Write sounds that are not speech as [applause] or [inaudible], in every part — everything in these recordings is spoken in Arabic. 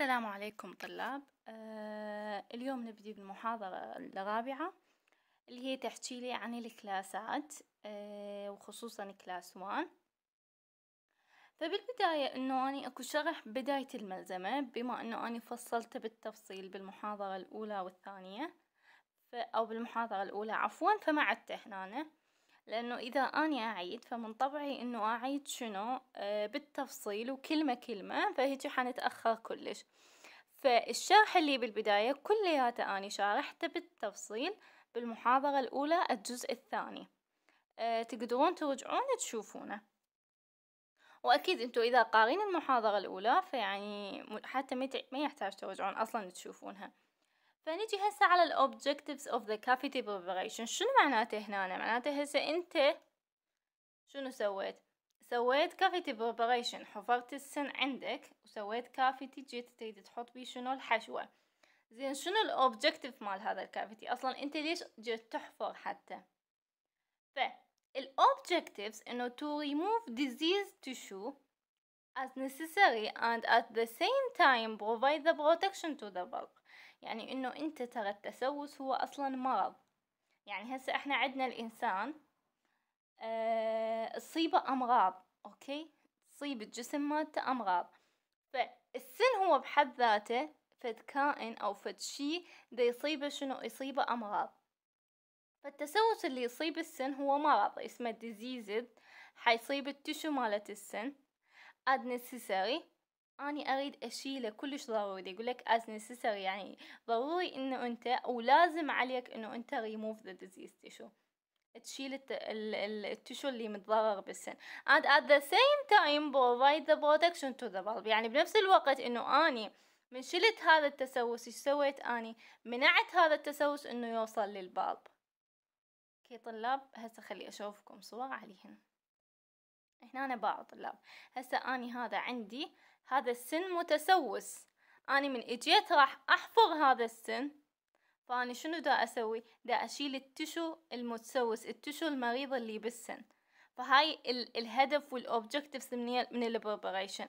السلام عليكم طلاب آه اليوم نبدي بالمحاضرة الرابعة اللي هي تحكي لي عن الكلاسات آه وخصوصا كلاس وان فبالبداية انه اني اكو شرح بداية الملزمة بما انه اني فصلت بالتفصيل بالمحاضرة الاولى والثانية او بالمحاضرة الاولى عفوا فما عدت هنا لأنه إذا أني أعيد فمن طبعي إنه أعيد شنو آه، بالتفصيل وكلمة كلمة فهيجي حنتأخر كلش فالشرح اللي بالبداية كلياته أني شارحته بالتفصيل بالمحاضرة الأولى الجزء الثاني آه، تقدرون ترجعون تشوفونه وأكيد انتو إذا قارين المحاضرة الأولى فيعني حتى ما يحتاج ترجعون أصلا تشوفونها فنجي هسه على ال objectives of the cavity preparation شنو معناته هنا معناته هسه انت شنو سويت سويت Cavity preparation حفرت السن عندك وسويت Cavity جيت تريد تحط بيه شنو الحشوة زين شنو Objective مال هذا الكافيتي اصلا انت ليش جيت تحفر حتى ف Objectives انه to remove diseased tissue as necessary and at the same time provide the protection to the bulb يعني انه انت ترى التسوس هو اصلا مرض يعني هسه احنا عندنا الانسان أه تصيبه امراض اوكي تصيب الجسم مالته امراض فالسن هو بحد ذاته فد كائن او فد شي دا يصيبه شنو يصيبه امراض فالتسوس اللي يصيب السن هو مرض اسمه ديزيزد حيصيب التشو مالت السن ادنسيسري أني أريد أشيله كلش ضروري يقول لك از نيسيسري يعني ضروري إنه أنت أو لازم عليك إنه أنت ريموف ذا ديزيز تيشو تشيل التشو اللي متضرر بالسن and at the same time provide the protection to the bulb يعني بنفس الوقت انه اني من شلت هذا التسوس ايش سويت اني منعت هذا التسوس انه يوصل للبالب اوكي طلاب هسه خلي اشوفكم صور عليهن هنا أنا باعوا طلاب هسه اني هذا عندي هذا السن متسوس أنا من إجيت راح أحفظ هذا السن فأني شنو دا أسوي دا أشيل التشو المتسوس التشو المريض اللي بالسن فهاي ال الهدف والأوبجكتيفز من, من البربريشن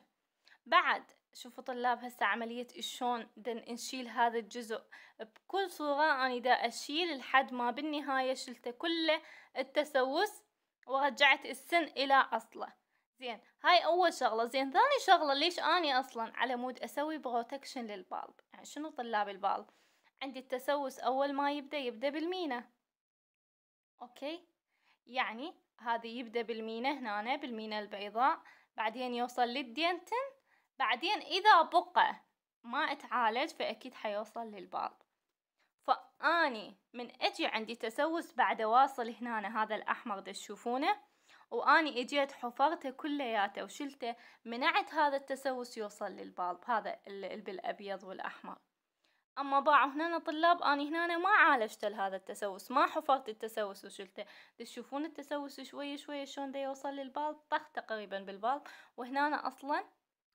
بعد شوفوا طلاب هسه عملية شلون دن نشيل هذا الجزء بكل صورة أنا دا أشيل لحد ما بالنهاية شلته كله التسوس ورجعت السن إلى أصله زين هاي اول شغله زين ثاني شغله ليش اني اصلا على مود اسوي بروتكشن للبالب يعني شنو طلاب البالب عندي التسوس اول ما يبدا يبدا بالمينا اوكي يعني هذا يبدا بالمينا هنا بالمينا البيضاء بعدين يوصل للدينتن بعدين اذا بقى ما اتعالج فاكيد حيوصل للبالب فاني من اجي عندي تسوس بعد واصل هنا هذا الاحمر ده تشوفونه واني اجيت حفرته كلياته وشلته منعت هذا التسوس يوصل للبالب هذا بالابيض والاحمر اما باعوا هنا طلاب اني هنا ما عالجت هذا التسوس ما حفرت التسوس وشلته تشوفون التسوس شوي شوي شلون ده يوصل للبالب طخ تقريبا بالبالب وهنا اصلا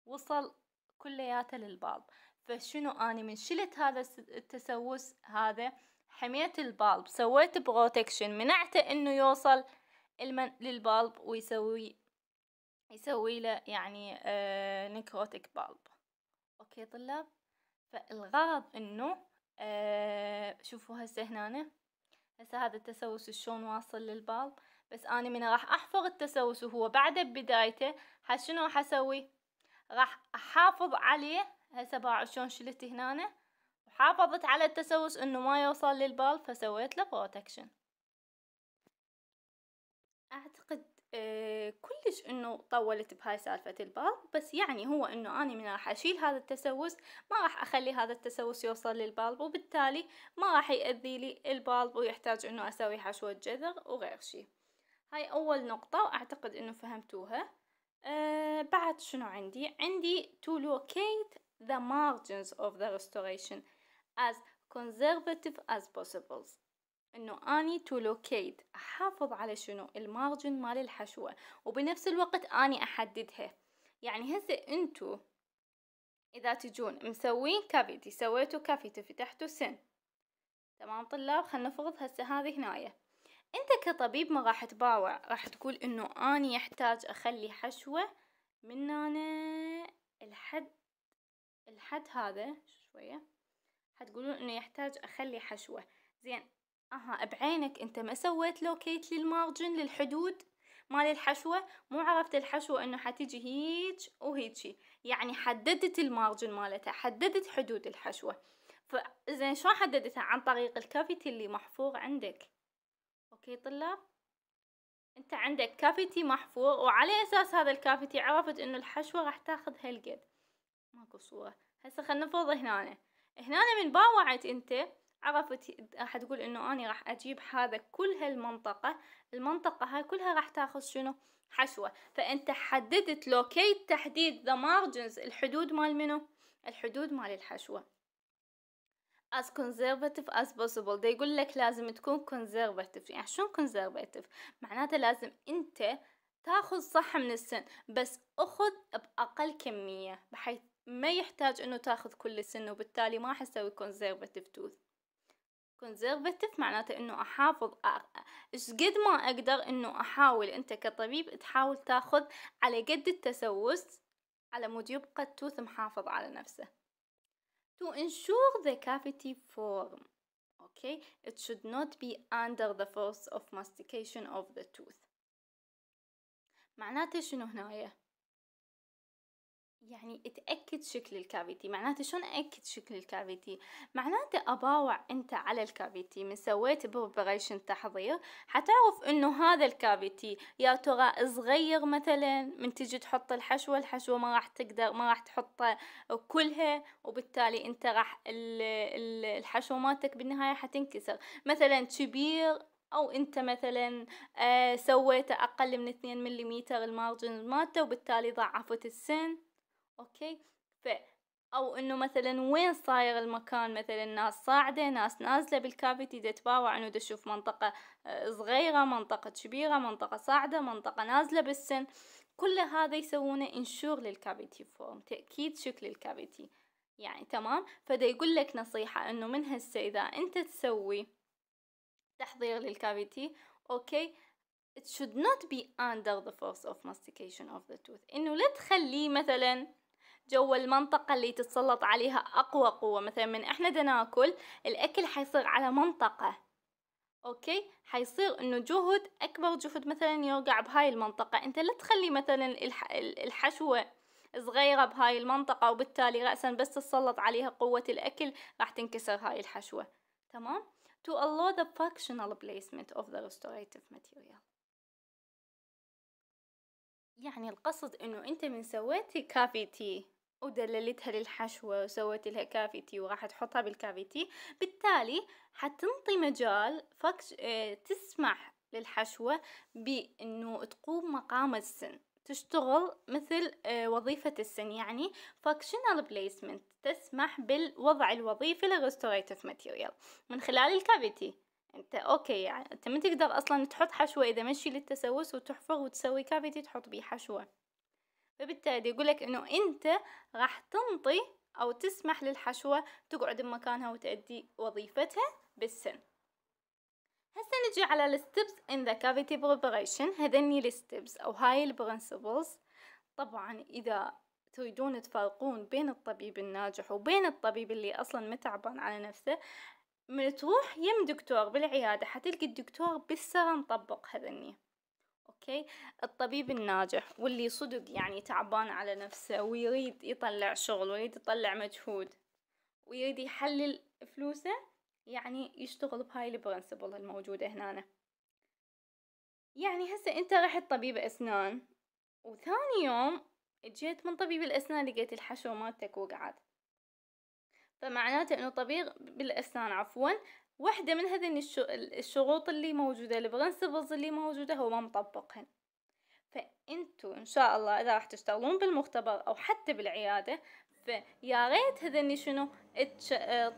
وصل كلياته للبالب فشنو اني من شلت هذا التسوس هذا حميت البالب سويت بروتكشن منعته انه يوصل المن للبالب ويسوي يسوي له يعني آه نيكروتيك بالب اوكي طلاب فالغرض انه آه شوفوا هسه هنا هسه هذا التسوس شلون واصل للبالب بس انا من راح احفظ التسوس وهو بعد بدايته شنو راح اسوي راح احافظ عليه هسه باع شلون شلت هنا وحافظت على التسوس انه ما يوصل للبالب فسويت له بروتكشن اعتقد أه كلش انه طولت بهاي سالفة البعض بس يعني هو انه انا من راح اشيل هذا التسوس ما راح اخلي هذا التسوس يوصل للبالب وبالتالي ما راح يأذي لي البالب ويحتاج انه اسوي حشوة جذر وغير شي هاي اول نقطة واعتقد انه فهمتوها أه بعد شنو عندي عندي to locate the margins of the restoration as conservative as possible انه اني تو لوكيت احافظ على شنو المارجن مال الحشوة وبنفس الوقت اني احددها يعني هسه انتو اذا تجون مسوين كافيتي سويتوا كافيتي فتحتوا سن تمام طلاب خلينا نفرض هسه هذه هنايا انت كطبيب ما راح تباوع راح تقول انه اني احتاج اخلي حشوة من هنا الحد الحد هذا شوية حتقولون انه يحتاج اخلي حشوة زين اها بعينك انت ما سويت لوكيت للمارجن للحدود مال الحشوة مو عرفت الحشوة انه حتيجي هيج وهيجي يعني حددت المارجن مالتها حددت حدود الحشوة فزين شلون حددتها عن طريق الكافيتي اللي محفور عندك اوكي طلاب انت عندك كافيتي محفور وعلى اساس هذا الكافيتي عرفت انه الحشوة راح تاخذ هالقد ماكو صورة هسه خلينا نفرض هنا هنا من باوعت انت عرفت راح تقول انه انا راح اجيب هذا كل هالمنطقة المنطقة هاي كلها راح تاخذ شنو حشوة فانت حددت لوكيت تحديد the margins الحدود مال منو الحدود مال الحشوة as conservative as possible ده يقول لك لازم تكون conservative يعني شلون conservative معناته لازم انت تاخذ صح من السن بس اخذ باقل كمية بحيث ما يحتاج انه تاخذ كل السن وبالتالي ما حسوي conservative tooth conservative معناته انه احافظ ايش قد ما اقدر انه احاول انت كطبيب تحاول تاخذ على قد التسوس على مود يبقى التوث محافظ على نفسه to ensure the cavity form okay it should not be under the force of mastication of the tooth معناته شنو هنايا يعني اتأكد شكل الكافيتي معناته شلون أأكد شكل الكافيتي معناته أباوع أنت على الكافيتي من سويت بريبريشن تحضير حتعرف أنه هذا الكافيتي يا ترى صغير مثلا من تجي تحط الحشوة الحشوة ما راح تقدر ما راح تحطها كلها وبالتالي أنت راح الحشوة مالتك بالنهاية حتنكسر مثلا كبير او انت مثلا سويت آه، سويته اقل من 2 ملم المارجن مالته وبالتالي ضعفت السن اوكي ف او انه مثلا وين صاير المكان مثلا ناس صاعدة ناس نازلة بالكافيتي دا تباوع انه دا تشوف منطقة آه، صغيرة منطقة كبيرة منطقة صاعدة منطقة نازلة بالسن كل هذا يسوونه انشور للكافيتي فورم تأكيد شكل الكافيتي يعني تمام فدا يقول لك نصيحة انه من هسه اذا انت تسوي تحضير للكافيتي اوكي it should not be under the force of mastication of the tooth انه لا تخليه مثلا جو المنطقة اللي تتسلط عليها أقوى قوة مثلا من إحنا دناكل الأكل حيصير على منطقة أوكي حيصير إنه جهد أكبر جهد مثلا يوقع بهاي المنطقة أنت لا تخلي مثلا الحشوة صغيرة بهاي المنطقة وبالتالي رأسا بس تتسلط عليها قوة الأكل راح تنكسر هاي الحشوة تمام to allow the functional placement of the restorative material يعني القصد انه انت من سويتي كافيتي ودللتها للحشوة وسويت لها كافيتي وراح تحطها بالكافيتي بالتالي حتنطي مجال اه تسمح للحشوة بانه تقوم مقام السن تشتغل مثل آه، وظيفة السن يعني functional placement تسمح بالوضع الوظيفي للريستوريتيف ماتيريال من خلال الكافيتي انت اوكي يعني انت ما تقدر اصلا تحط حشوة اذا مشي للتسوس وتحفر وتسوي كافيتي تحط بيه حشوة فبالتالي يقول لك انه انت راح تنطي او تسمح للحشوة تقعد بمكانها وتأدي وظيفتها بالسن هسه نجي على الستبس in the cavity preparation هذني الستبس او هاي البرنسبلز طبعا اذا تريدون تفرقون بين الطبيب الناجح وبين الطبيب اللي اصلا متعبان على نفسه من تروح يم دكتور بالعيادة حتلقي الدكتور بالسرة مطبق هذني اوكي الطبيب الناجح واللي صدق يعني تعبان على نفسه ويريد يطلع شغل ويريد يطلع مجهود ويريد يحلل فلوسه يعني يشتغل بهاي البرنسبل الموجودة هنا يعني هسه انت رحت طبيب اسنان وثاني يوم جيت من طبيب الاسنان لقيت الحشو مالتك وقعت فمعناته انه طبيغ بالاسنان عفوا واحدة من هذين الشروط اللي موجودة البرنسبلز اللي موجودة هو ما مطبقهن فانتو ان شاء الله اذا راح تشتغلون بالمختبر او حتى بالعيادة فيا ريت هذين شنو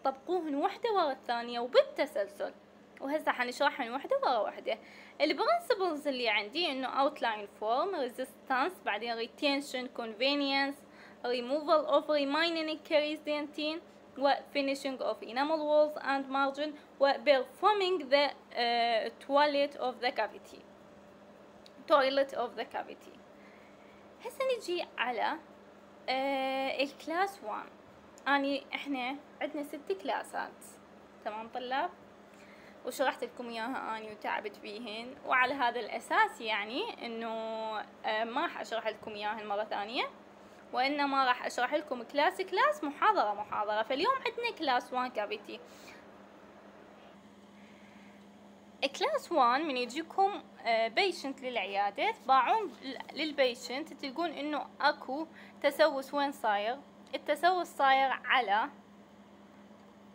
تطبقوهن وحدة ورا الثانية وبالتسلسل وهسه حنشرحهن وحدة ورا وحدة البرنسبلز اللي عندي انه اوتلاين فورم ريزيستانس بعدين ريتينشن كونفينينس ريموفال اوف ريمايننج كريزينتين finishing of enamel walls and margin وperforming the uh, toilet of the cavity toilet of the cavity هسه نجي على uh, الكلاس 1 اني احنا عندنا ست كلاسات تمام طلاب وشرحت لكم اياها اني وتعبت بيهن وعلى هذا الاساس يعني انه uh, ما اشرح لكم اياهن مره ثانيه وإنما راح أشرح لكم كلاس كلاس محاضرة محاضرة فاليوم عندنا كلاس 1 كافيتي كلاس 1 من يجيكم بيشنت آه، للعيادة تباعون للبيشنت تلقون انه اكو تسوس وين صاير التسوس صاير على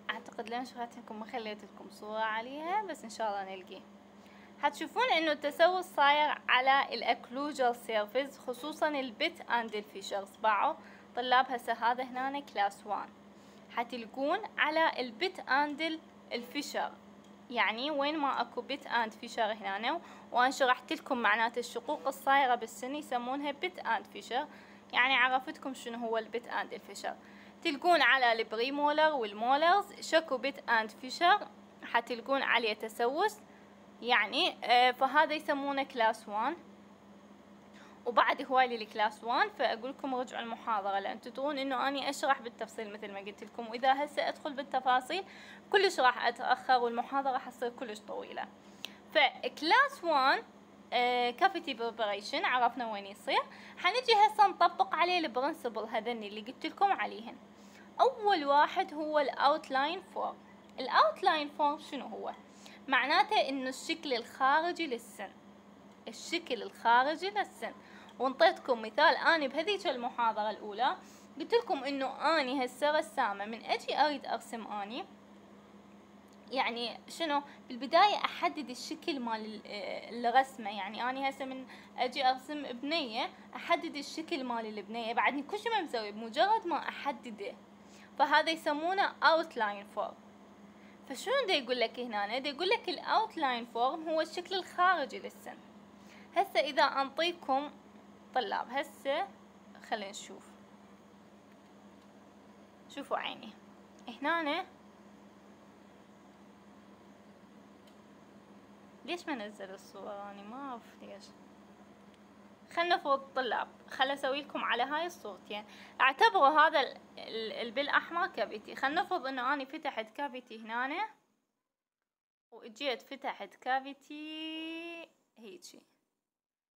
اعتقد لان شفتكم ما خليت لكم صورة عليها بس ان شاء الله نلقيه حتشوفون انه التسوس صاير على الاكلوجال سيرفيس خصوصا البت اند الفيشرز باعوا طلاب هسه هذا هنا كلاس 1 حتلقون على البت اند الفيشر يعني وين ما اكو بت اند فيشر هنا وانا شرحت لكم معنات الشقوق الصايره بالسن يسمونها بت اند فيشر يعني عرفتكم شنو هو البت اند الفيشر تلقون على البريمولر والمولرز شكو بت اند فيشر حتلقون عليه تسوس يعني آه، فهذا يسمونه كلاس 1 وبعد هواي الكلاس 1 فاقول لكم رجعوا المحاضره لان تدرون انه اني اشرح بالتفصيل مثل ما قلت لكم واذا هسه ادخل بالتفاصيل كلش راح اتاخر والمحاضره حتصير كلش طويله فكلاس 1 كافيتي بريبريشن عرفنا وين يصير حنجي هسه نطبق عليه البرنسبل هذني اللي قلت لكم عليهن اول واحد هو الاوتلاين فورم الاوتلاين فورم شنو هو معناته انه الشكل الخارجي للسن الشكل الخارجي للسن وانطيتكم مثال اني بهذيك المحاضرة الاولى قلت لكم انه اني هسه رسامة من اجي اريد ارسم اني يعني شنو بالبداية احدد الشكل مال آه، الرسمة يعني اني هسه من اجي ارسم بنية احدد الشكل مال البنية بعدني كل شي ما مسوي بمجرد ما احدده فهذا يسمونه outline form فشنو دا يقول لك هنا دا يقول لك الاوتلاين فورم هو الشكل الخارجي للسن هسه اذا انطيكم طلاب هسه خلينا نشوف شوفوا عيني هنا ليش ما نزل الصورة أنا ما أعرف ليش خلنا نفرض الطلاب خلنا اسوي لكم على هاي الصورتين يعني اعتبروا هذا البل احمر كافيتي خلنا نفرض انه اني فتحت كافيتي هنا واجيت فتحت كافيتي هيجي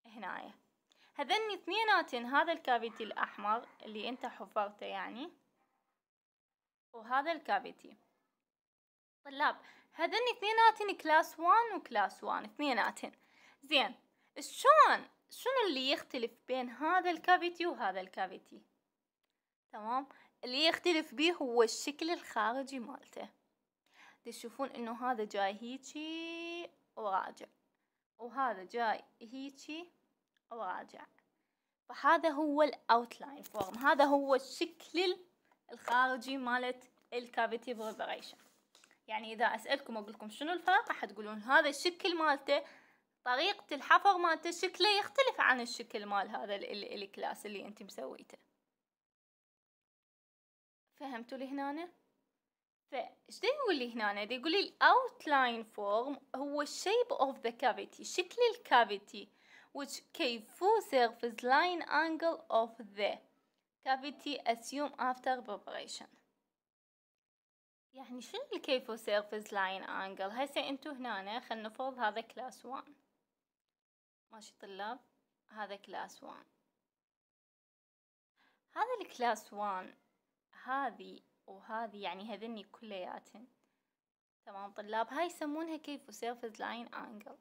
هنايا هذني اثنيناتن هذا الكافيتي الاحمر اللي انت حفرته يعني وهذا الكافيتي طلاب هذني اثنيناتن كلاس 1 وكلاس 1 اثنيناتن زين شلون شنو اللي يختلف بين هذا الكافيتي وهذا الكافيتي تمام اللي يختلف بيه هو الشكل الخارجي مالته تشوفون انه هذا جاي هيجي وراجع وهذا جاي هيجي وراجع فهذا هو الاوتلاين فورم هذا هو الشكل الخارجي مالت الكافيتي بريبريشن يعني اذا اسالكم اقول لكم شنو الفرق راح تقولون هذا الشكل مالته طريقة الحفر مالته شكله يختلف عن الشكل مال هذا الكلاس اللي انت مسويته فهمتوا لي هنا فايش دا يقول لي هنا دا يقول لي الاوتلاين فورم هو الشيب اوف ذا كافيتي شكل الكافيتي which كيفو surface line angle of the cavity assumed after preparation يعني شنو الكيفو سيرفز لاين انجل هسه انتو هنا خلينا نفرض هذا كلاس 1 ماشي طلاب هذا كلاس وان هذا الكلاس وان هذه وهذه يعني هذني كلياتن تمام طلاب هاي يسمونها كيف سيرفز لاين انجل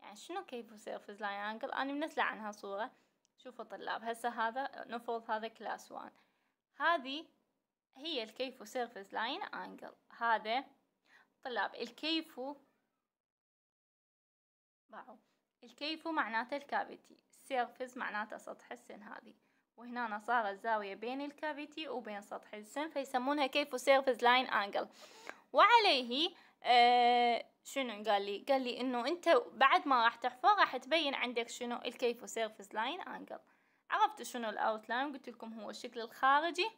يعني شنو كيف سيرفز لاين انجل انا منزله عنها صوره شوفوا طلاب هسه هذا نفرض هذا كلاس وان هذه هي الكيف سيرفز لاين انجل هذا طلاب الكيف باعوا الكيفو معناته الكافيتي السيرفس معناته سطح السن هذه وهنا صارت زاوية بين الكافيتي وبين سطح السن فيسمونها كيفو سيرفس لاين انجل وعليه آه شنو قال لي قال لي انه انت بعد ما راح تحفر راح تبين عندك شنو الكيفو سيرفس لاين انجل عرفتوا شنو الاوتلاين قلت لكم هو الشكل الخارجي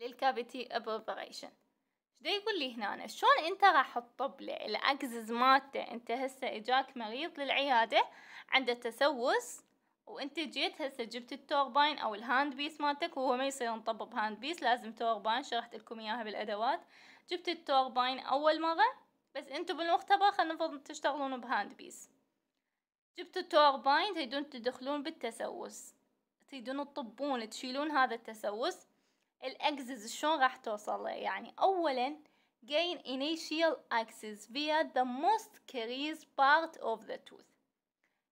للكافيتي ابوبريشن دا يقول لي هنا شلون انت راح تطب له الاكزز مالته انت هسه اجاك مريض للعياده عنده تسوس وانت جيت هسه جبت التورباين او الهاند بيس مالتك وهو ما يصير نطب بهاند بيس لازم تورباين شرحت لكم اياها بالادوات جبت التورباين اول مره بس انتم بالمختبر خلينا نفرض تشتغلون بهاند بيس جبتوا التورباين تريدون تدخلون بالتسوس تريدون تطبون تشيلون هذا التسوس الاكسس شلون راح توصل له يعني اولا gain initial access via the most curious part of the tooth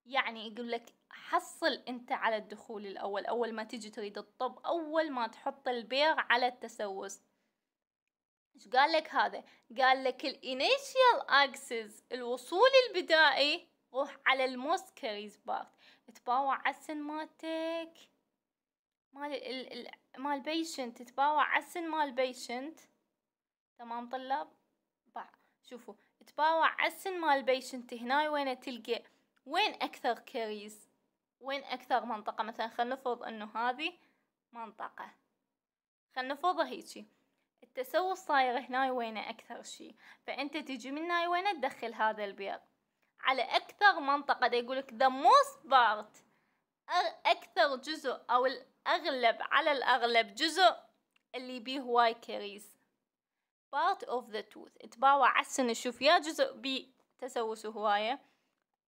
يعني يقول لك حصل انت على الدخول الاول اول ما تجي تريد الطب اول ما تحط البير على التسوس ايش قال لك هذا قال لك الانيشال اكسس الوصول البدائي روح على الموست كاريز بارت تباوع على سن ماتك مال ال ال مال بيشنت تتباوع على السن مال بيشنت تمام طلاب باع. شوفوا تباوع على السن مال بيشنت هنا وين تلقى وين اكثر كاريز وين اكثر منطقه مثلا خلينا نفرض انه هذه منطقه خلينا نفرض هيجي التسوس صاير هنا وين اكثر شيء فانت تجي من هاي وين تدخل هذا البيض على اكثر منطقه دا يقولك the most part اكثر جزء او الأغلب على الأغلب جزء اللي بيه هواي كاريز part of the tooth تباوع عسن الشوف يا جزء بي تسوس هواية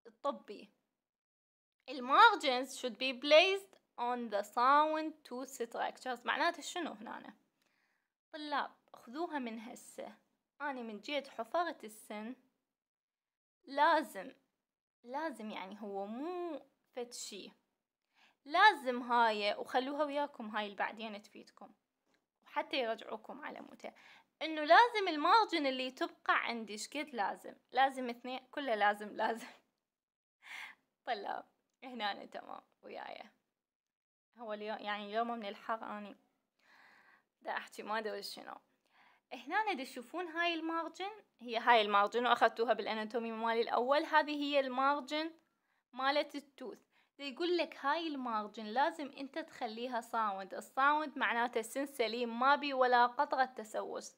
الطبي المارجنز should be placed on the sound tooth structures معناته شنو هنا طلاب خذوها من هسه أنا من جهة حفرة السن لازم لازم يعني هو مو فد شي لازم هاي وخلوها وياكم هاي اللي بعدين تفيدكم وحتى يرجعوكم على متى انه لازم المارجن اللي تبقى عندي شقد لازم لازم اثنين كله لازم لازم [laughs] طلاب هنا أنا تمام وياي هو اليوم يعني اليوم من الحر اني دا احكي ما ادري شنو هنا تشوفون هاي المارجن هي هاي المارجن واخذتوها بالاناتومي مالي الاول هذه هي المارجن مالت التوث يقول لك هاي المارجن لازم انت تخليها صاوند الصاوند معناته سن سليم ما بي ولا قطرة تسوس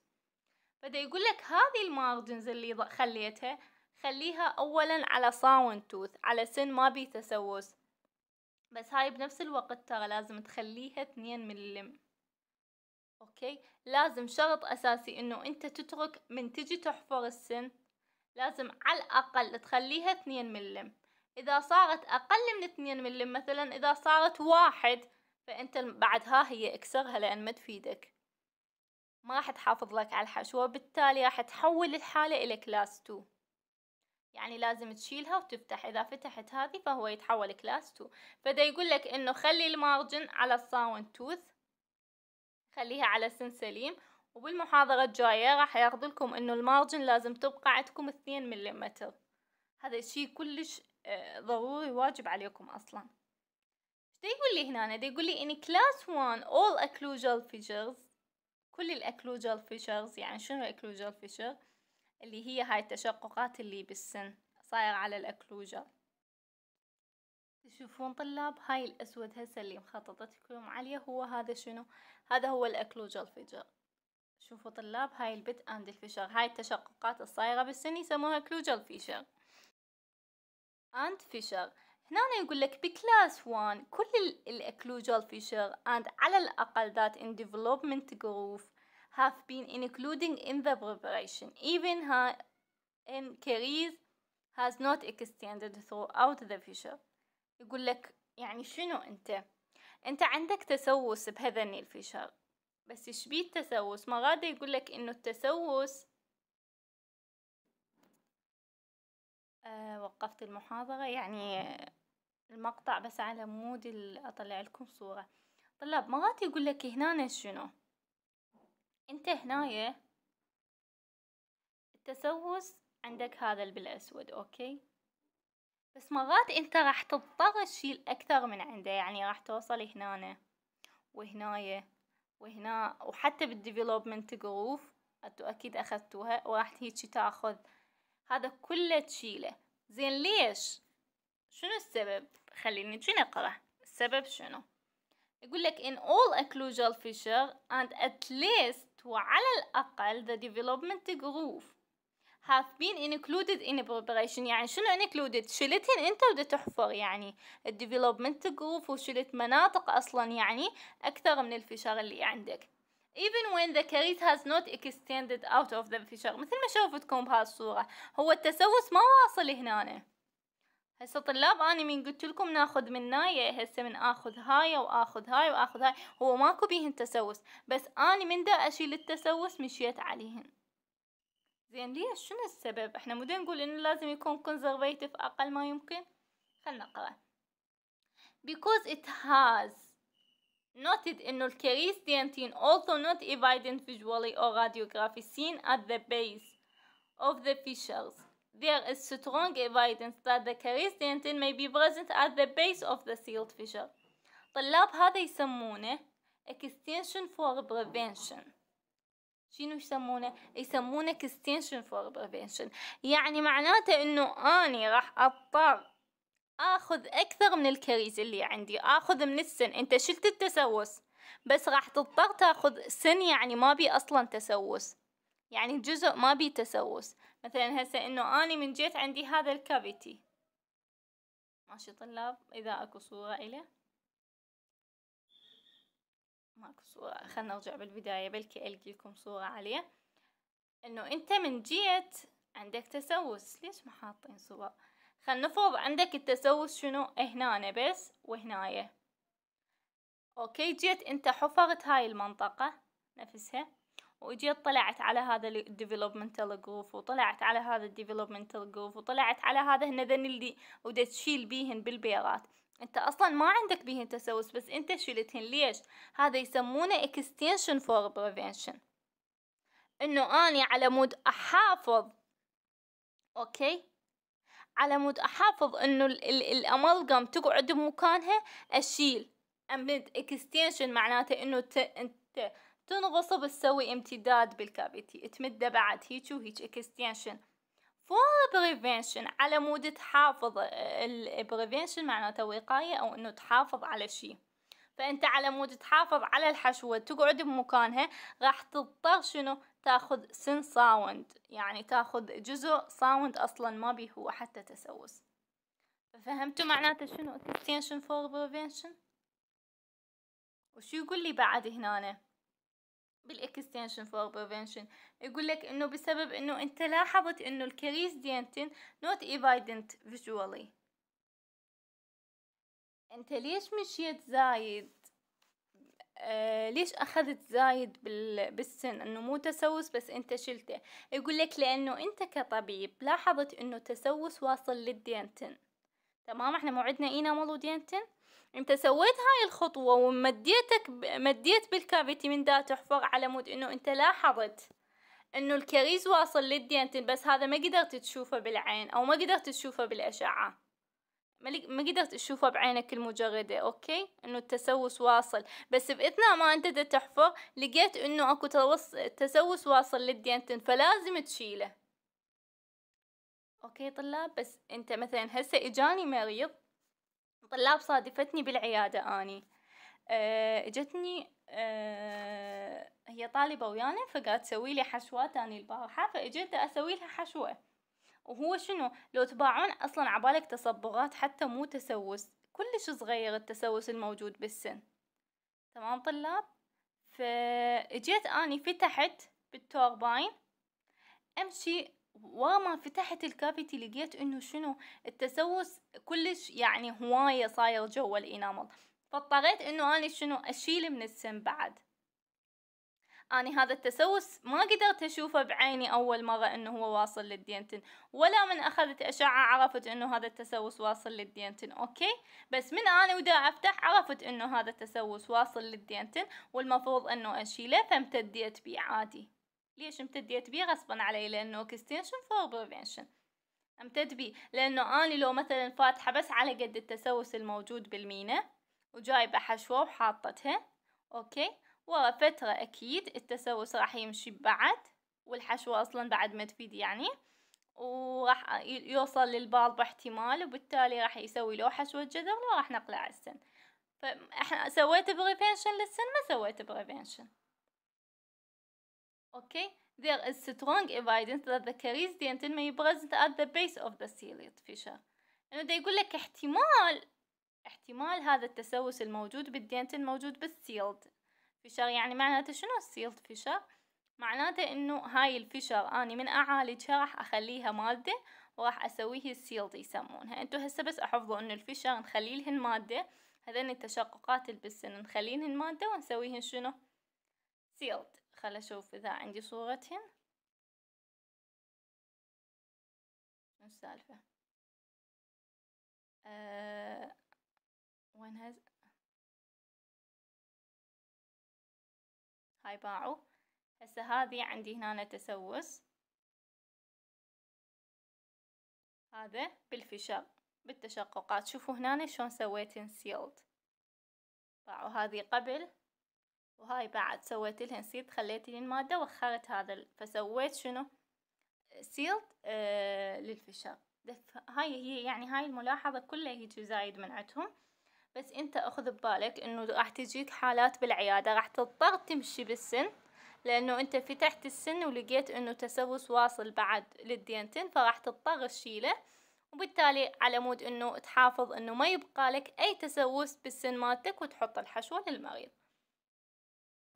فدا يقول لك هذه المارجنز اللي خليتها خليها اولا على صاوند توث على سن ما بي تسوس بس هاي بنفس الوقت ترى لازم تخليها اثنين ملم اوكي لازم شرط اساسي انه انت تترك من تجي تحفر السن لازم على الاقل تخليها اثنين ملم إذا صارت أقل من اثنين ملم مثلا إذا صارت واحد فأنت بعدها هي اكسرها لأن ما تفيدك ما راح تحافظ لك على الحشوة بالتالي راح تحول الحالة إلى كلاس 2 يعني لازم تشيلها وتفتح إذا فتحت هذه فهو يتحول كلاس 2 فده يقول لك إنه خلي المارجن على الصاون توث خليها على سن سليم وبالمحاضرة الجاية راح ياخذ لكم إنه المارجن لازم تبقى عندكم 2 ملم هذا الشيء كلش آه، ضروري واجب عليكم أصلا دا يقول لي هنا دا يقول لي ان كلاس 1 all occlusal fissures كل الاكلوجال فيشرز يعني شنو الاكلوجال فيشر اللي هي هاي التشققات اللي بالسن صاير على الاكلوجال تشوفون طلاب هاي الاسود هسه اللي مخططت لكم عليه هو هذا شنو هذا هو الاكلوجال فيشر شوفوا طلاب هاي البت اند الفيشر هاي التشققات الصايره بالسن يسموها اكلوجال فيشر and fisher هنا يقول لك بكلاس 1 كل الاكلوجال فيشر and على الأقل that in development group have been including in the preparation even her in careers has not extended throughout the fissure يقول لك يعني شنو انت انت عندك تسوس بهذني الفشار بس ايش بيه التسوس ما غادي يقول لك انه التسوس آه، وقفت المحاضرة يعني المقطع بس على مود أطلع لكم صورة طلاب مرات يقول لك هنا شنو انت هنايا التسوس عندك هذا بالأسود أوكي بس مرات انت راح تضطر تشيل أكثر من عنده يعني راح توصل هنا وهنايا وهنا وحتى بالديفلوبمنت جروف انتو اكيد اخذتوها وراح هيك تاخذ هذا كله تشيله زين ليش شنو السبب خليني جي نقرأ السبب شنو يقول لك in all occlusal fissure and at least وعلى الأقل the development groove have been included in preparation يعني شنو included شلتين انت ودا تحفر يعني الديفلوبمنت جروف وشلت مناطق اصلا يعني اكثر من الفشار اللي عندك even when the carrot has not extended out of the fissure مثل ما شوفتكم بهالصورة هو التسوس ما واصل هنا هسه طلاب انا من قلت لكم ناخذ من ناية هسه من اخذ هاي واخذ هاي واخذ هاي هو ماكو بيهن تسوس بس انا من دا اشيل التسوس مشيت عليهن زين ليش شنو السبب احنا مو نقول انه لازم يكون كونزرفيتيف اقل ما يمكن خلنا نقرا because it has noted إنه الكريز dentine also not evident visually or radiography seen at the base of the fissures. There is strong evidence that the caries dentin may be present at the base of the sealed fissure. طلاب هذا يسمونه extension for prevention. شنو يسمونه؟ يسمونه extension for prevention. يعني معناته انه اني راح اضطر اخذ اكثر من الكريز اللي عندي اخذ من السن انت شلت التسوس بس راح تضطر تاخذ سن يعني ما بي اصلا تسوس يعني جزء ما بي تسوس مثلا هسه انه اني من جيت عندي هذا الكافيتي ماشي طلاب اذا اكو صورة اله ماكو صورة خلنا نرجع بالبداية بلكي القي لكم صورة عليه انه انت من جيت عندك تسوس ليش ما حاطين صور خل نفرض عندك التسوس شنو هنا بس وهنايا اوكي جيت انت حفرت هاي المنطقة نفسها وجيت طلعت على هذا الديفلوبمنتال جروف وطلعت على هذا الديفلوبمنتال جروف وطلعت على هذا هن ذن اللي ودت تشيل بيهن بالبيرات انت اصلا ما عندك بيهن تسوس بس انت شلتهن ليش هذا يسمونه اكستنشن فور بريفنشن انه اني على مود احافظ اوكي على مود احافظ انه الاملغم تقعد بمكانها اشيل امد اكستنشن معناته انه تنغصب تسوي امتداد بالكافيتي تمده بعد هيك وهيك اكستنشن فور بريفنشن على مود تحافظ البريفنشن معناته وقاية او انه تحافظ على شيء فانت على مود تحافظ على الحشوة تقعد بمكانها راح تضطر شنو تاخذ سن ساوند يعني تاخذ جزء ساوند اصلا ما بيه هو حتى تسوس فهمتوا معناته شنو اكستنشن فور بريفنشن وشو يقول لي بعد هنا بالاكستنشن فور بريفنشن يقول لك انه بسبب انه انت لاحظت انه الكريس دينتين نوت ايفيدنت فيجوالي انت ليش مشيت زايد آه، ليش اخذت زايد بالسن انه مو تسوس بس انت شلته يقول لك لانه انت كطبيب لاحظت انه تسوس واصل للدينتن تمام احنا موعدنا مولو ودينتن انت سويت هاي الخطوة ومديتك مديت بالكافيتي من دا تحفر على مود انه انت لاحظت انه الكريز واصل للدينتن بس هذا ما قدرت تشوفه بالعين او ما قدرت تشوفه بالاشعة ما قدرت تشوفه بعينك المجردة اوكي انه التسوس واصل بس باثناء ما انت تحفر لقيت انه اكو تسوس واصل للدينتن فلازم تشيله اوكي طلاب بس انت مثلا هسه اجاني مريض طلاب صادفتني بالعيادة اني آه، اجتني أه هي طالبة ويانا فقالت سوي لي حشوة تاني البارحة فاجت اسوي لها حشوة وهو شنو لو تباعون اصلا عبالك تصبغات حتى مو تسوس كلش صغير التسوس الموجود بالسن تمام طلاب فجيت اني فتحت بالتورباين امشي وما فتحت الكافيتي لقيت انه شنو التسوس كلش يعني هواية صاير جوا الانامل فاضطريت انه اني شنو اشيل من السن بعد اني هذا التسوس ما قدرت اشوفه بعيني اول مرة انه هو واصل للدينتن ولا من اخذت اشعة عرفت انه هذا التسوس واصل للدينتن اوكي بس من انا ودا افتح عرفت انه هذا التسوس واصل للدينتن والمفروض انه اشيله فامتديت بيه عادي ليش امتديت بيه غصبا علي لانه اكستنشن فور بريفنشن امتد بيه لانه اني لو مثلا فاتحة بس على قد التسوس الموجود بالمينا وجايبة حشوة وحاطتها اوكي ورا فترة أكيد التسوس راح يمشي بعد والحشوة أصلا بعد ما تفيد يعني وراح يوصل للبالب احتمال وبالتالي راح يسوي له حشوة جذر وراح نقلع السن فاحنا سويت بريفينشن للسن ما سويت بريفينشن اوكي there is strong evidence that the caries dentin may present at the base of the ciliate fissure انه ده يقول لك احتمال احتمال هذا التسوس الموجود بالدينتن موجود بالسيلد فشر يعني معناته شنو السيلد فشر معناته انه هاي الفشر اني من اعالجها راح اخليها مادة وراح اسويه السيلد يسمونها انتو هسه بس احفظوا انه الفشر نخليلهن مادة هذين التشققات البسن نخليهن مادة ونسويهن شنو سيلد خل اشوف اذا عندي صورتهن شنو السالفة أه... وين هز هاي باعوا هسه هذه عندي هنا تسوس هذا بالفشل بالتشققات شوفوا هنا شلون سويت سيلد باعوا هذه قبل وهاي بعد سويت لها سيلد خليت لي المادة وخرت هذا فسويت شنو سيلد آه للفشل هاي هي يعني هاي الملاحظة كلها هيك زايد من عندهم بس انت اخذ ببالك انه راح تجيك حالات بالعيادة راح تضطر تمشي بالسن لانه انت فتحت السن ولقيت انه تسوس واصل بعد للديانتين فراح تضطر تشيله وبالتالي على مود انه تحافظ انه ما يبقى لك اي تسوس بالسن مالتك وتحط الحشوة للمريض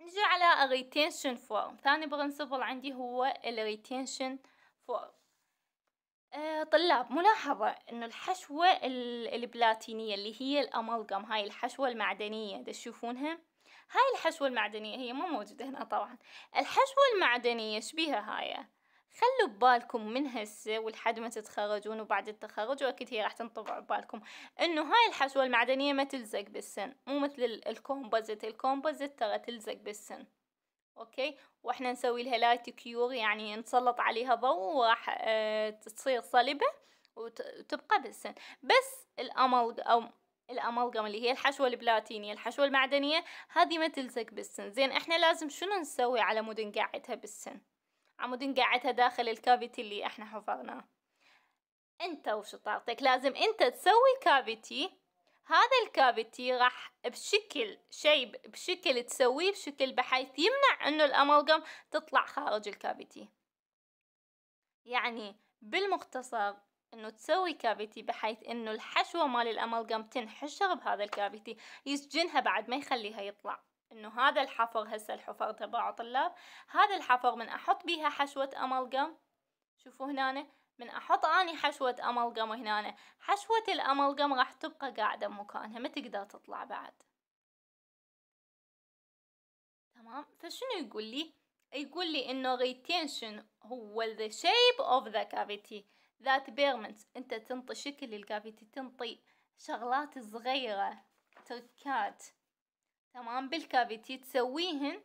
نجي على الريتينشن فورم ثاني برنسبل عندي هو الريتينشن فورم آه طلاب ملاحظة إنه الحشوة البلاتينية اللي هي الامالقم هاي الحشوة المعدنية تشوفونها هاي الحشوة المعدنية هي مو موجودة هنا طبعا الحشوة المعدنية شبيها هاي خلوا ببالكم من هسه ولحد ما تتخرجون وبعد التخرج واكيد هي راح تنطبع ببالكم انه هاي الحشوة المعدنية ما تلزق بالسن مو مثل الكومبوزيت الكومبوزيت ترى تلزق بالسن اوكي واحنا نسوي لها لايت كيور يعني نسلط عليها ضوء وراح آه، تصير صلبة وتبقى بالسن بس او الاملغم اللي هي الحشوة البلاتينية الحشوة المعدنية هذه ما تلزق بالسن زين احنا لازم شنو نسوي على مود نقعدها بالسن عمود نقعدها داخل الكافيتي اللي احنا حفرناه انت وشطارتك لازم انت تسوي كافيتي هذا الكافيتي راح بشكل شيب بشكل تسويه بشكل بحيث يمنع انه الامالغام تطلع خارج الكافيتي يعني بالمختصر انه تسوي كافيتي بحيث انه الحشوة مال الامالغام تنحشر بهذا الكافيتي يسجنها بعد ما يخليها يطلع انه هذا الحفر هسه الحفر تبعه طلاب هذا الحفر من احط بيها حشوة امالغام شوفوا هنا من احط اني حشوة املقم هنا حشوة الاملقم راح تبقى قاعدة مكانها ما تقدر تطلع بعد تمام فشنو يقول لي يقول لي انه ريتينشن هو the shape of the cavity that permits انت تنطي شكل الكافيتي تنطي شغلات صغيرة تركات تمام بالكافيتي تسويهن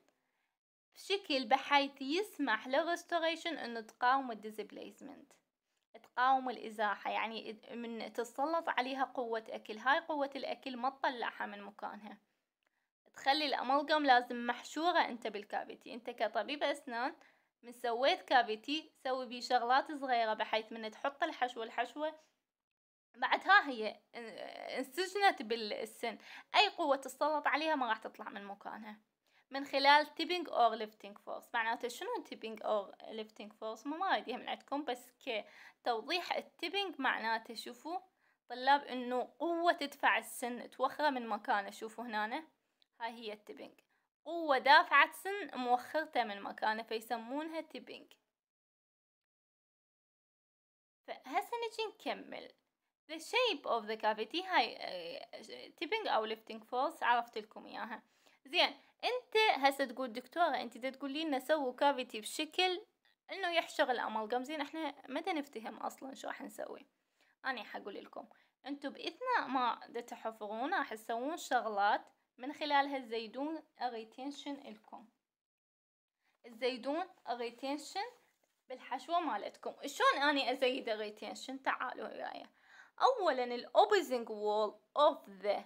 بشكل بحيث يسمح للريستوريشن انه تقاوم الديزبليسمنت تقاوم الإزاحة يعني من تتسلط عليها قوة أكل هاي قوة الأكل ما تطلعها من مكانها تخلي الأملقم لازم محشورة أنت بالكافيتي أنت كطبيب أسنان من سويت كافيتي سوي بيه شغلات صغيرة بحيث من تحط الحشوة الحشوة بعدها هي انسجنت بالسن أي قوة تسلط عليها ما راح تطلع من مكانها من خلال تيبينج او ليفتينج فورس معناته شنو تيبينج او ليفتينج فورس ما وايد من عندكم بس كتوضيح التيبينج معناته شوفوا طلاب انه قوة تدفع السن توخره من مكانه شوفوا هنا هاي هي التيبينج قوة دافعة سن موخرته من مكانه فيسمونها تيبينج فهسه نجي نكمل the shape of the cavity هاي آه، tipping او lifting force عرفت لكم اياها زين انت هسه تقول دكتوره انت دا تقولي لنا سووا كافيتي بشكل انه يحشر الاملغم زين احنا متى نفتهم اصلا شو راح نسوي انا حقول لكم انتو باثناء ما دا تحفرون راح تسوون شغلات من خلالها تزيدون الريتينشن الكم تزيدون الريتينشن بالحشوه مالتكم شلون اني ازيد الريتينشن تعالوا وياي اولا الاوبزنج وول اوف ذا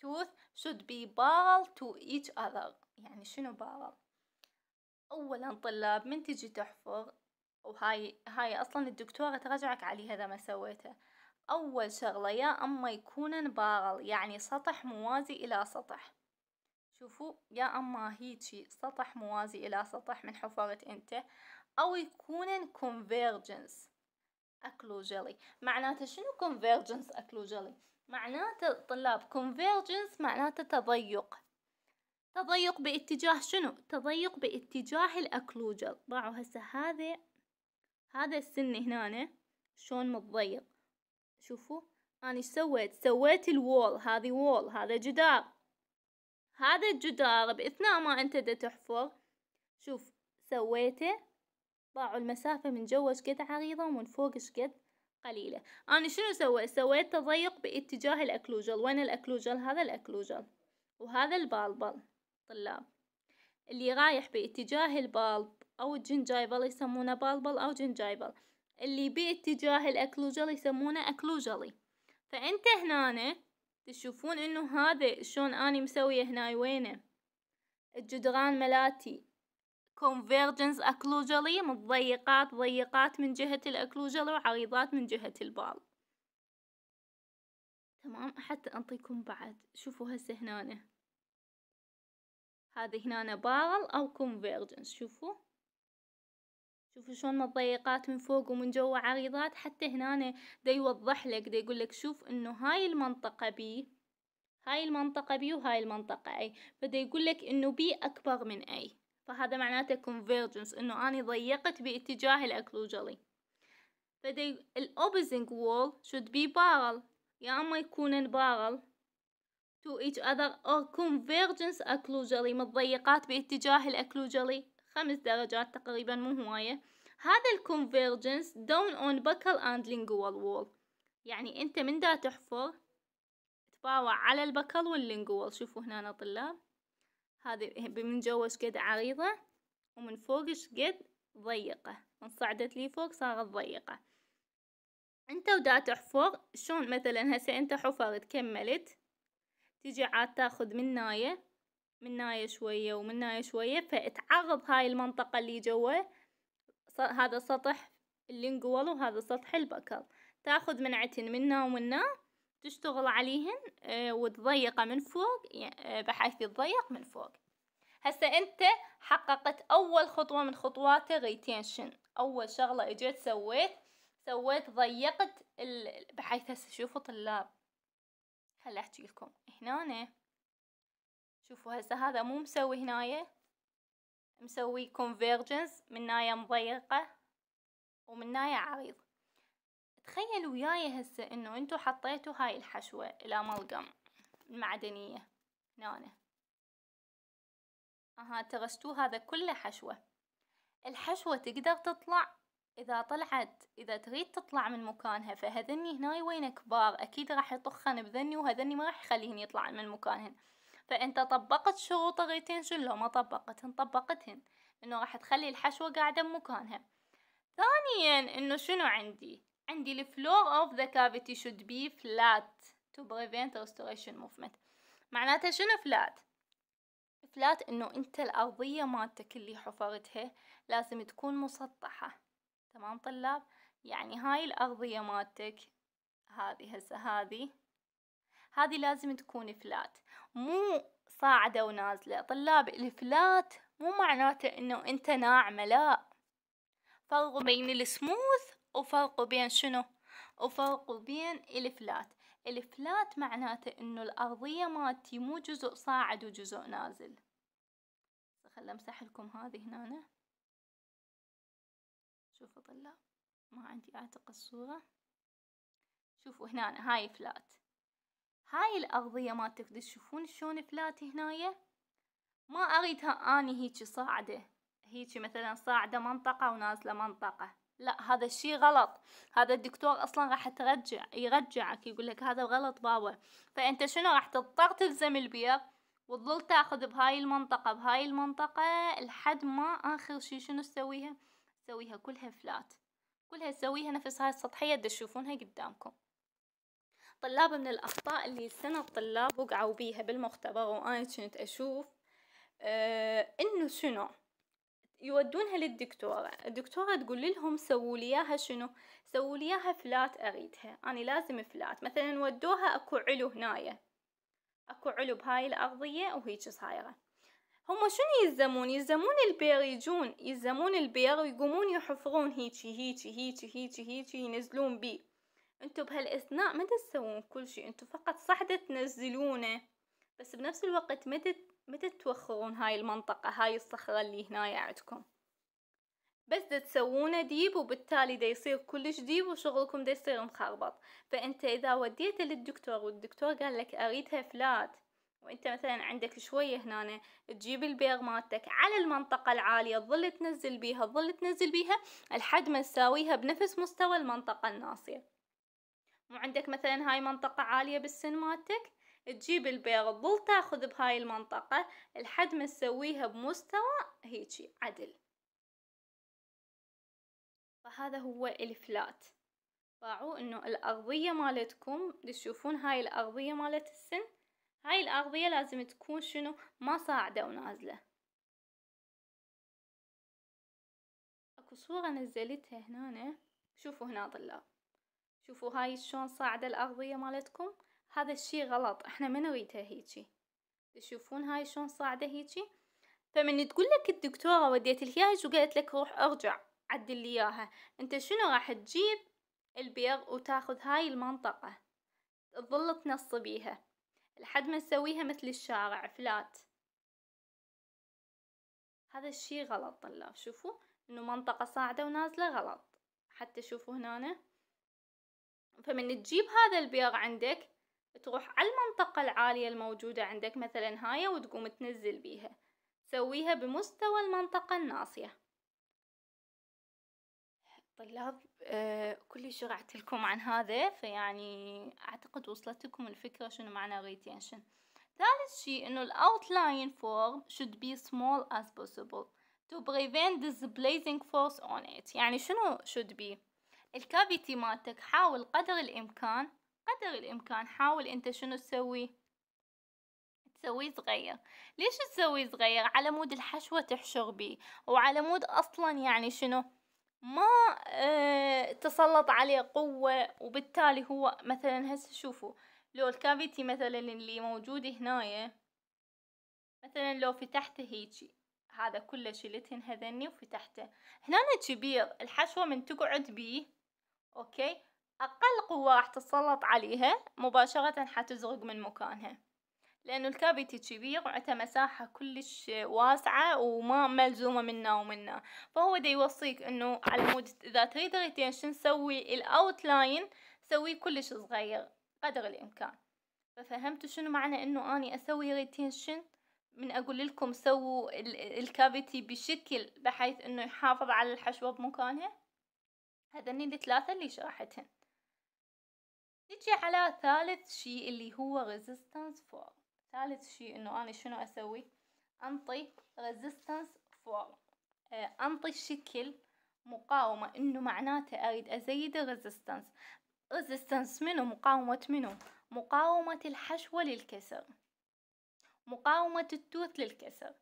توث should be ball to each other يعني شنو ball أولا طلاب من تجي تحفر وهاي هاي أصلا الدكتورة تراجعك عليه إذا ما سويته أول شغلة يا أما يكونن بارل يعني سطح موازي إلى سطح شوفوا يا أما هيجي سطح موازي إلى سطح من حفرة أنت أو يكونن convergence جلي معناته شنو convergence جلي معناته طلاب convergence معناته تضيق تضيق باتجاه شنو؟ تضيق باتجاه الأكلوجل ضعوا هسه هذا هذا السن هنا شلون متضيق شوفوا أنا ايش سويت؟ سويت الوول هذه وول هذا جدار هذا الجدار بإثناء ما أنت دا تحفر شوف سويته ضاعوا المسافة من جوا شقد عريضة ومن فوق شقد قليلة أنا شنو سويت؟ سويت تضيق باتجاه الأكلوجل وين الأكلوجل؟ هذا الأكلوجل وهذا البالبل طلاب اللي رايح باتجاه البالب أو الجنجايبل يسمونه بالبل أو جنجايبل اللي باتجاه الأكلوجل يسمونه أكلوجلي فأنت هنا تشوفون إنه هذا شلون أني مسوية هنا وينه الجدران ملاتي كونفيرجنس اكلوجالي متضيقات ضيقات من جهة الأكلوجال وعريضات من جهة البال تمام حتى أنطيكم بعد شوفوا هسه هنا هذه هنا بال أو كونفيرجنس شوفوا شوفوا شلون متضيقات من فوق ومن جوا عريضات حتى هنا دا يوضح لك دا يقول لك شوف انه هاي المنطقة بي هاي المنطقة بي وهاي المنطقة اي فدا يقول لك انه بي اكبر من اي فهذا معناته convergence انه اني ضيقت باتجاه الاكلوجلي فدي opposing wall should be parallel يا اما يكونن بارل to each other or convergence occlusally متضيقات باتجاه الاكلوجلي خمس درجات تقريبا مو هواية هذا الكونفيرجنس داون اون بكل اند لينجوال وول يعني انت من دا تحفر تباوع على البكل واللينجوال شوفوا هنا طلاب هذه من جوا شقد عريضة ومن فوق شقد ضيقة صعدت لي فوق صارت ضيقة انت ودا تحفر شلون مثلا هسه انت حفرت كملت تجي عاد تاخذ من ناية من ناية شوية ومن ناية شوية فتعرض هاي المنطقة اللي جوا هذا سطح اللي نقول وهذا سطح البكر تاخذ منعتين منا ومنا تشتغل عليهن آه، وتضيق من فوق آه، بحيث تضيق من فوق هسه انت حققت اول خطوة من خطوات الريتينشن اول شغلة اجيت سويت سويت ضيقت ال... بحيث هسه شوفوا طلاب هلا احكي لكم هنا شوفوا هسه هذا مو مسوي هنايا مسوي كونفيرجنس من نايا مضيقة ومن نايا عريض تخيلوا وياي هسه انه انتو حطيتوا هاي الحشوة ملقم المعدنية هنا اها تغشتوه هذا كله حشوة الحشوة تقدر تطلع اذا طلعت اذا تريد تطلع من مكانها فهذني هناي وين كبار اكيد راح يطخن بذني وهذني ما راح يخليهن يطلعن من مكانهن فانت طبقت شروط غيتين لو ما طبقتهن طبقتهن انه راح تخلي الحشوة قاعدة بمكانها ثانيا انه شنو عندي عندي الفلور floor of the cavity should be flat to prevent restoration movement معناتها شنو flat فلات انه انت الارضية مالتك اللي حفرتها لازم تكون مسطحة تمام طلاب يعني هاي الارضية مالتك هذه هسه هذه هذه لازم تكون فلات مو صاعدة ونازلة طلاب الفلات مو معناته انه انت ناعمة لا فرق بين السموث وفرق بين شنو وفرق بين الفلات الفلات معناته انه الارضية مالتي مو جزء صاعد وجزء نازل خل امسح لكم هذه هنا شوفوا طلاب ما عندي اعتق الصورة شوفوا هنا هاي فلات هاي الارضية مالتك تشوفون شلون فلات هناية ما اريدها اني هيجي صاعدة هيجي مثلا صاعدة منطقة ونازلة منطقة لا هذا الشيء غلط هذا الدكتور اصلا راح ترجع يرجعك يقول لك هذا غلط بابا فانت شنو راح تضطر تلزم البيض وتظل تاخذ بهاي المنطقة بهاي المنطقة لحد ما اخر شي شنو تسويها تسويها كلها فلات كلها تسويها نفس هاي السطحية تشوفونها قدامكم طلاب من الأخطاء اللي سنة الطلاب وقعوا بيها بالمختبر وأنا كنت أشوف أه إنه شنو يودونها للدكتورة الدكتورة تقول لهم سووا لي اياها شنو سووا لي اياها فلات اريدها انا لازم فلات مثلا ودوها اكو علو هنايا اكو علو بهاي الارضية وهيج صايرة هم شنو يلزمون يلزمون البير يجون يلزمون البير ويقومون يحفرون هيجي هيجي هيجي هيجي هيجي ينزلون بيه انتو بهالاثناء ما تسوون كل شيء انتو فقط صح تنزلونه بس بنفس الوقت ما متى توخرون هاي المنطقة هاي الصخرة اللي هنايا عندكم بس دا تسوونه ديب وبالتالي دا يصير كلش ديب وشغلكم دا يصير مخربط فانت اذا وديته للدكتور والدكتور قال لك اريدها فلات وانت مثلا عندك شوية هنا تجيب البير مالتك على المنطقة العالية تظل تنزل بيها تظل تنزل بيها لحد ما تساويها بنفس مستوى المنطقة الناصية مو عندك مثلا هاي منطقة عالية بالسن مالتك تجيب البيض تظل تاخذ بهاي المنطقة لحد ما تسويها بمستوى هيجي عدل فهذا هو الفلات باعوا انه الاغضية مالتكم تشوفون هاي الاغضية مالت السن هاي الاغضية لازم تكون شنو ما صاعدة ونازلة اكو صورة نزلتها هنا شوفوا هنا طلاب شوفوا هاي شلون صاعدة الاغضية مالتكم هذا الشي غلط احنا ما نريدها هيجي تشوفون هاي شلون صاعدة هيجي فمن تقول لك الدكتورة وديت الهياج وقالت لك روح ارجع عدل لي اياها انت شنو راح تجيب البيض وتاخذ هاي المنطقة تظل تنص بيها لحد ما تسويها مثل الشارع فلات هذا الشي غلط طلاب شوفوا انه منطقة صاعدة ونازلة غلط حتى شوفوا هنا فمن تجيب هذا البيض عندك تروح على المنطقة العالية الموجودة عندك مثلا هاي وتقوم تنزل بيها سويها بمستوى المنطقة الناصية طلاب آه، كل شرعت لكم عن هذا فيعني اعتقد وصلت لكم الفكرة شنو معنى ريتينشن ثالث شيء انه الاوتلاين فورم should be small as possible to prevent displacing force on it يعني شنو should be الكافيتي مالتك حاول قدر الامكان قدر الإمكان حاول أنت شنو تسوي تسويه صغير ليش تسويه صغير على مود الحشوة تحشر بيه وعلى مود أصلا يعني شنو ما اه تسلط عليه قوة وبالتالي هو مثلا هسه شوفوا لو الكافيتي مثلا اللي موجود هنايا مثلا لو فتحته هيجي هذا كله شلتهن هذني وفتحته هنا كبير الحشوة من تقعد بيه اوكي أقل قوة راح تتسلط عليها مباشرة حتزرق من مكانها لأنه الكافيتي كبير وعته مساحة كلش واسعة وما ملزومة منا ومنا فهو دا يوصيك أنه على مود إذا تريد ريتين شو نسوي الأوتلاين سويه كلش صغير قدر الإمكان ففهمتوا شنو معنى أنه أني أسوي ريتينشن من أقول لكم سووا الكافيتي بشكل بحيث أنه يحافظ على الحشوة بمكانها هذني الثلاثة اللي شرحتهن نجي على ثالث شيء اللي هو resistance form ثالث شيء انه انا شنو اسوي انطي resistance form آه، انطي شكل مقاومة انه معناته اريد ازيد resistance resistance منو مقاومة منو مقاومة الحشوة للكسر مقاومة التوت للكسر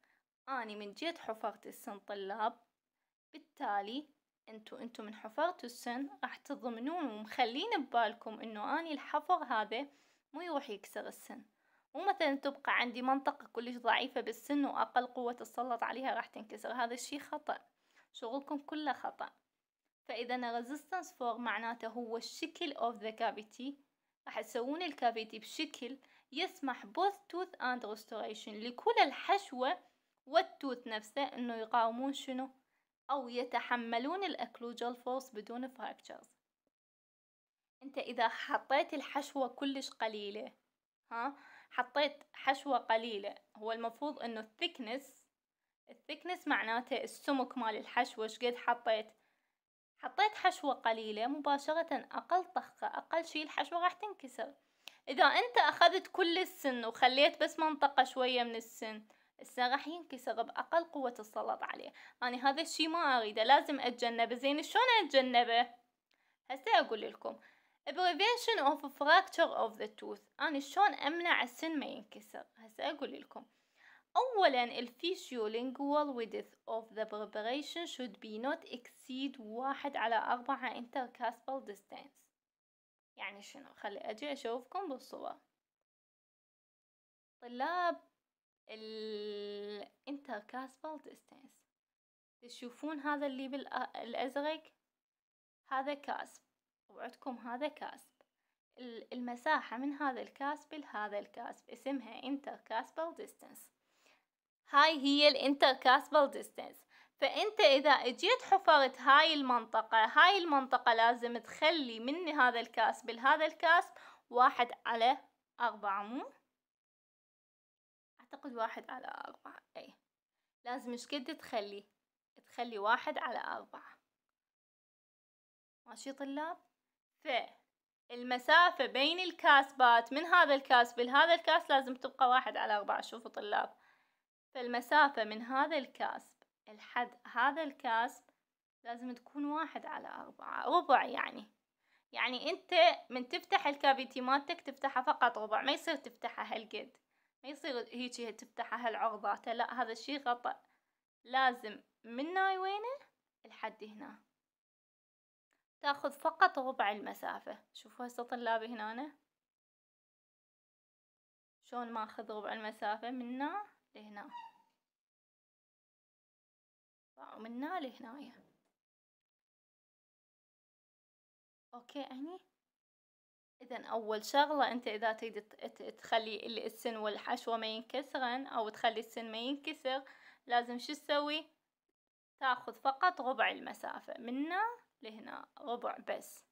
اني من جيت حفرت السن طلاب بالتالي انتو انتو من حفرتوا السن راح تضمنون ومخلين ببالكم انه اني الحفر هذا مو يروح يكسر السن ومثلا تبقى عندي منطقة كلش ضعيفة بالسن واقل قوة تسلط عليها راح تنكسر هذا الشي خطأ شغلكم كله خطأ فاذا resistance فور معناته هو الشكل of the cavity راح تسوون الكافيتي بشكل يسمح both tooth and restoration لكل الحشوة والتوت نفسه انه يقاومون شنو أو يتحملون الأكلوجال فوس بدون فراكتشرز أنت إذا حطيت الحشوة كلش قليلة ها حطيت حشوة قليلة هو المفروض أنه الثكنس الثكنس معناته السمك مال الحشوة شقد حطيت حطيت حشوة قليلة مباشرة أقل طخة أقل شي الحشوة راح تنكسر إذا أنت أخذت كل السن وخليت بس منطقة شوية من السن السغحين راح ينكسر بأقل قوة السلط عليه أنا هذا الشي ما أريده لازم أتجنبه زين شلون أتجنبه هسه أقول لكم abbreviation of fracture of the tooth أنا شلون أمنع السن ما ينكسر هسه أقول لكم أولا الفيشيولينجوال ويدث of the preparation should be not exceed واحد على أربعة intercaspal distance يعني شنو خلي أجي أشوفكم بالصور طلاب الانتركاسبال ديستنس تشوفون هذا اللي بالأزرق هذا كاسب وعندكم هذا كاسب المساحة من هذا الكاسب لهذا الكاسب اسمها intercaspal distance هاي هي الانتركاسبال ديستنس فانت اذا اجيت حفرت هاي المنطقة هاي المنطقة لازم تخلي من هذا الكاسب لهذا الكاسب واحد على أربعة مو أعتقد واحد على أربعة أي لازم إيش قد تخلي تخلي واحد على أربعة ماشي طلاب فالمسافة بين الكاسبات من هذا الكاس لهذا الكاس لازم تبقى واحد على أربعة شوفوا طلاب فالمسافة من هذا الكاسب لحد هذا الكاسب لازم تكون واحد على أربعة ربع يعني يعني انت من تفتح الكافيتي مالتك تفتحها فقط ربع ما يصير تفتحها هالقد ما يصير هيجي تفتحها هالعرضات لا هذا الشيء خطأ لازم من هاي وينه لحد هنا تاخذ فقط ربع المسافة شوفوا هسه طلابي هنا شلون ما اخذ ربع المسافة من هنا لهنا ومنا هنا لهنايا اوكي اني إذا أول شغلة أنت إذا تريد تخلي السن والحشوة ما ينكسرن أو تخلي السن ما ينكسر لازم شو تسوي تاخذ فقط ربع المسافة منا لهنا ربع بس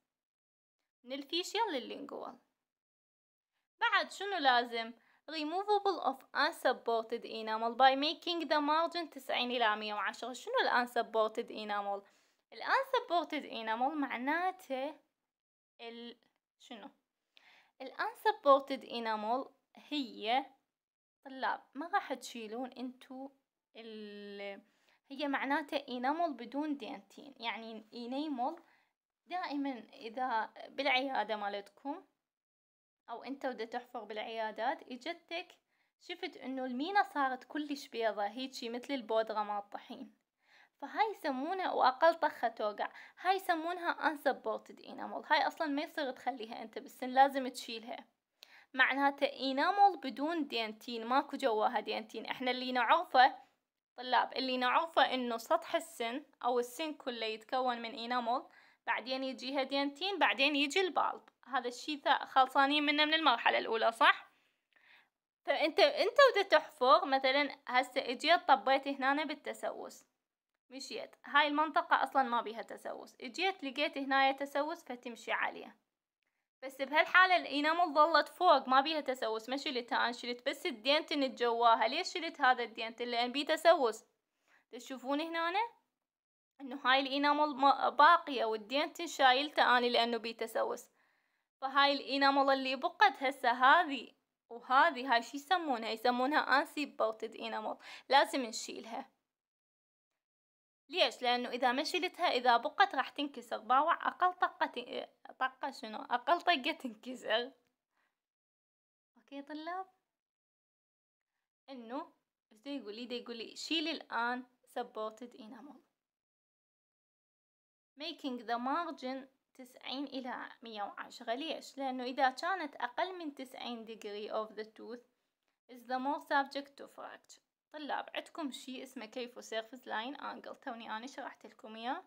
من الفيشيال لللينجوال بعد شنو لازم removable of unsupported انامل باي ميكينج ذا مارجن 90 إلى 110 شنو ال unsupported enamel ال unsupported enamel معناته ال شنو الانسبورتد انامول هي طلاب ما راح تشيلون انتو ال... هي معناته انامول بدون دينتين يعني انيمول دائما اذا بالعياده مالتكم او انت ودا تحفر بالعيادات اجتك شفت انه المينا صارت كلش بيضة هيجي مثل البودرة مال الطحين فهاي يسمونها واقل طخة توقع هاي يسمونها unsupported enamel هاي اصلا ما يصير تخليها انت بالسن لازم تشيلها معناتها enamel بدون دينتين ماكو جواها دينتين احنا اللي نعرفه طلاب اللي نعرفه انه سطح السن او السن كله يتكون من انامل بعدين يجيها دينتين بعدين يجي البالب هذا الشيء خلصانين منه من المرحلة الاولى صح؟ فانت انت وده تحفر مثلا هسه اجيت طبيت هنا بالتسوس مشيت هاي المنطقة أصلا ما بيها تسوس اجيت لقيت هنايا تسوس فتمشي عليه بس بهالحالة الإنامل ظلت فوق ما بيها تسوس ما شلتها أنا شلت بس الدينتن جواها ليش شلت هذا الدينتن لأن بيه تسوس تشوفون هنا إنه هاي الإنامل باقية والدينتن شايلته أنا لأنه بيه تسوس فهاي الإنامل اللي بقت هسه هذي وهذي هاي شو يسمونها يسمونها أنسيب بوتد إنامل لازم نشيلها ليش لانه اذا ما شلتها اذا بقت راح تنكسر باوع اقل طاقة طاقة شنو اقل طاقة تنكسر اوكي طلاب انه ايش يقول لي يقول لي شيل الان supported enamel making the margin 90 إلى 110 ليش؟ لأنه إذا كانت أقل من 90 degree of the tooth is the more subject to fracture طلاب عندكم شيء اسمه كيف سيرفس لاين انجل توني انا شرحت لكم اياه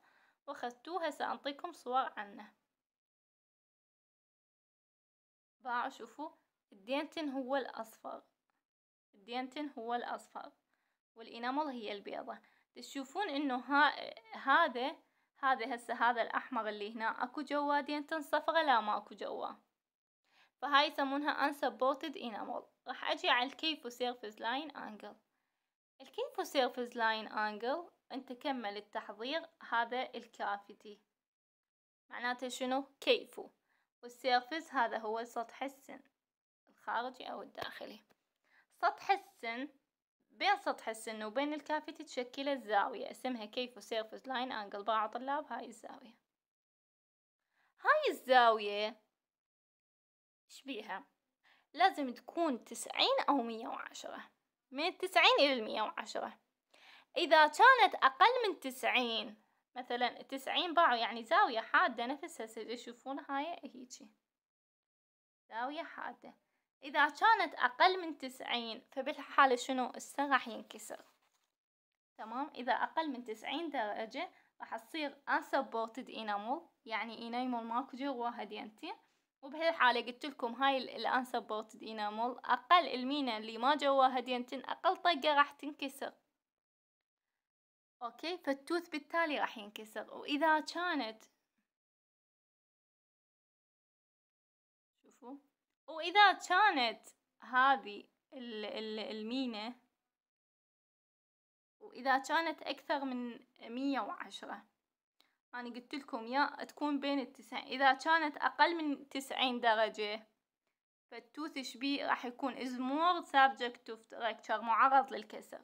واخذتوه هسه انطيكم صور عنه باعوا شوفوا الدينتن هو الاصفر الدينتن هو الاصفر والانامل هي البيضة تشوفون انه ها هذا هذا هسه هذا الاحمر اللي هنا اكو جوا دينتن صفرة لا ماكو جوا فهاي يسمونها unsupported enamel راح اجي على الكيف سيرفس لاين انجل الكيفو سيرفز لاين انجل انت كمل التحضير هذا الكافيتي معناته شنو كيفو والسيرفز هذا هو سطح السن الخارجي او الداخلي سطح السن بين سطح السن وبين الكافيتي تشكل الزاوية اسمها كيفو سيرفز لاين انجل بعض طلاب هاي الزاوية هاي الزاوية شبيها لازم تكون تسعين أو مية وعشرة من التسعين إلى المية وعشرة إذا كانت أقل من تسعين مثلا تسعين باعوا يعني زاوية حادة نفسها تشوفون هاي هيجي زاوية حادة إذا كانت أقل من تسعين فبالحالة شنو السر راح ينكسر تمام إذا أقل من تسعين درجة راح تصير unsupported enamel يعني enamel ماكو جوا هدينتين وبهالحالة قلت لكم هاي الانسبورتد انامل اقل المينا اللي ما جواها دينتن اقل طقة راح تنكسر اوكي فالتوث بالتالي راح ينكسر واذا كانت شوفوا واذا كانت هذه المينا واذا كانت اكثر من مية وعشرة أنا قلت لكم يا تكون بين التسعين إذا كانت أقل من تسعين درجة فالتوث بي راح يكون is more subject to fracture معرض للكسر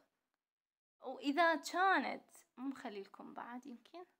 وإذا كانت مو مخلي لكم بعد يمكن